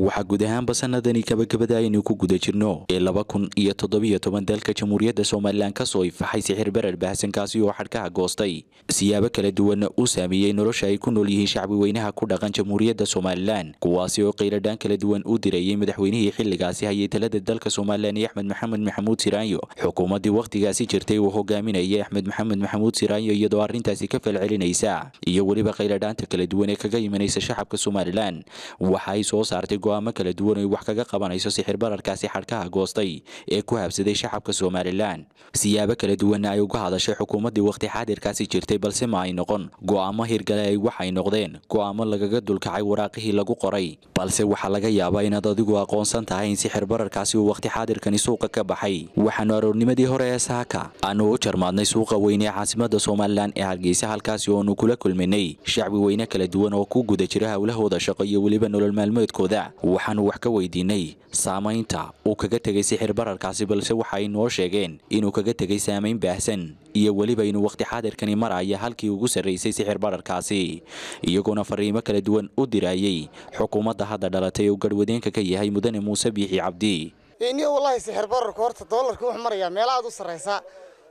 waxaa guud ahaanba sanadani kabagabada aynu ku guda jirno ee laba kun iyo toddobiyo toban dalka jamhuuriyadda somalilan kasoo ifaxay sixir berar baahsankaasi oo xadhkaha goostay siyaabo kala duwanna u saameeyey nolosha ay ku nool yihiin shacbi weynaha ku dhaqan jamhuuriyadda somalilan kuwaasi oo qayradhaan kala duwan u dirayey madaxweynihii xilligaasi hayay talada dalka somalilan iyo axmed maxamed maxamuud siraanyo xukuumaddii wakhtigaasi jirtay uu hogaaminaya axmed maxamed maxamuud siraanyo iyadoo arrintaasi ka falcelinaysa iyo weliba qayradhaanta kala duwan ee kaga imanaysa shacabka somalilan waxa ay soo saartay go'aamo kala duwan oy wax kaga qabanayso sixir bararkaasi xadhkaha goostay ee ku habsaday shacabka somalilan siyaabo kala duwanna ay uga hadashay xukuumaddii wakhti xaadirkaasi jirtay balse ma ay noqon go'aamo hirgale ay waxay noqdeen go'aamo lagaga dulkacay waraaqihii lagu qoray balse waxaa laga yaabaa inaad adigu aqoonsan tahay in sixir bararkaasi uu wakhti xaadirkani suuqa ka baxay waxaanu aroornimadii hore ee saaka aanu u jarmaadnay suuqa weyne ee caasimada somalilan ee hargeysa halkaasi oonu kula kulminay shacbi weyne kala duwan oo ku guda jira howlahooda shaqo iyo weliba nolol maalmoodkooda kenya waxaannu wax ka weydiinay saamaynta uu kaga tegay sixir bararkaasi balse waxaay noo sheegeen inuu kaga tegay saamayn baahsan iyo welibaynu inuu wakhti xaadirkani maraya halkii ugu sarraysay sixir bararkaasi iyagoona fariimo kala duwan u dirayay xukuumadda hadda dhalatay oo garwadeenka ka yahay mudane muuse biixi cabdi iniyo wallaahi sixir bararku horta doolarku wuxuu marayaa meel aad u sarraysa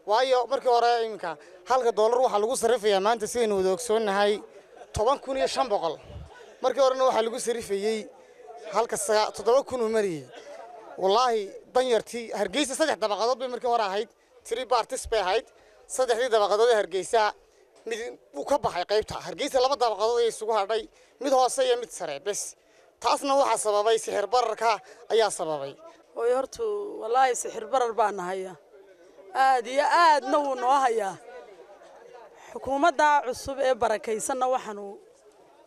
waayo markii hore iminka halka doolar waxaa lagu sarrifayaa maanta sidaynu wada ogsoonnahay toban kun iyo shan boqol markii horena waxaa lagu sarrifayey halka toddoba kun uu mariyey wallaahi dan yartii hargeysa saddex dabaqadood bay markii hore ahayd tiri bartis bay ahayd saddexdii dabaqadood ee hargeysa mid wuu ka baxay qaybta hargeysa laba dabaqadood ayay isugu hadhay mid hoose iyo mid sare bes taasna waxaa sababay sixir bararka ayaa sababay hooyo hortu wallaahi sixir barar baana haya aad iyo aadna wuu noo hayaa xukuumadda cusub ee barakaysanna waxaanu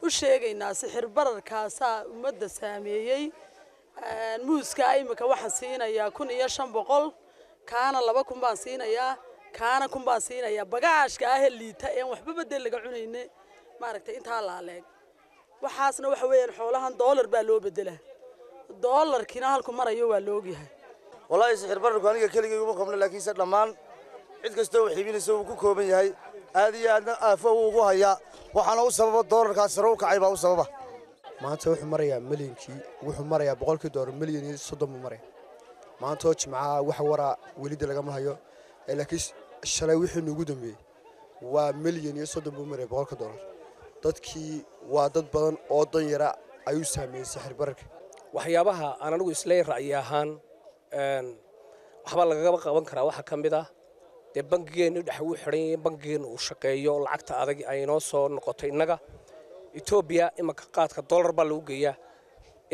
u sheegaynaa sixir bararkaasaa ummadda saameeyey muuska imika waxaan siinayaa kun iyo shan boqol kaana laba kun baan siinayaa kaana kun baan siinayaa bagaashka ahee liita een waxba bedel laga cunayne maaragtay intaa laaleeg waxaasna waxa weeyaan xoolahan doolar baa loo bedela doolarkiina halku marayo waa loogyahay ogyahay wallaahi sixir bararku aniga keligay uma qabno laakiinse dhammaan cid kastoo wax iibinaysa wuu ku kooban yahay aad iyo aadna aafo wuu ugu hayaa waxaana u sababa doolarkaa sare u kacay baa u sababa maanta wuxuu marayaa milyankii wuxuu marayaa boqolkii doolar milyan iyo soddonbuu maraya maantoo jimcaha wax waraa welida lagama hayo laakiin shalay wixii nuugu dambeeyey waa milyan iyo soddon buu maraya boqolka doolar dadkii waa dad badan oo dan yara ayuu saameeyey saxir bararka waxyaabaha aan anigu isley ra'yi ahaan waxbaa lagaba qaban karaa waxaa ka mid ah dee bangigeenni dhex ugu xidhan yahiin bangigeenu uu shaqeeyo lacagta adag ay inoo soo noqotay innaga etoobiya imanka qaadka dollar baa lagu geeyaa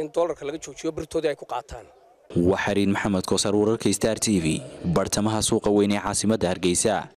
in dollarka laga joojiyo birtoodii ay ku qaataan waxariin maxamed koosar wararka star t v bartamaha suuqa weyn ee caasimadda hargeysa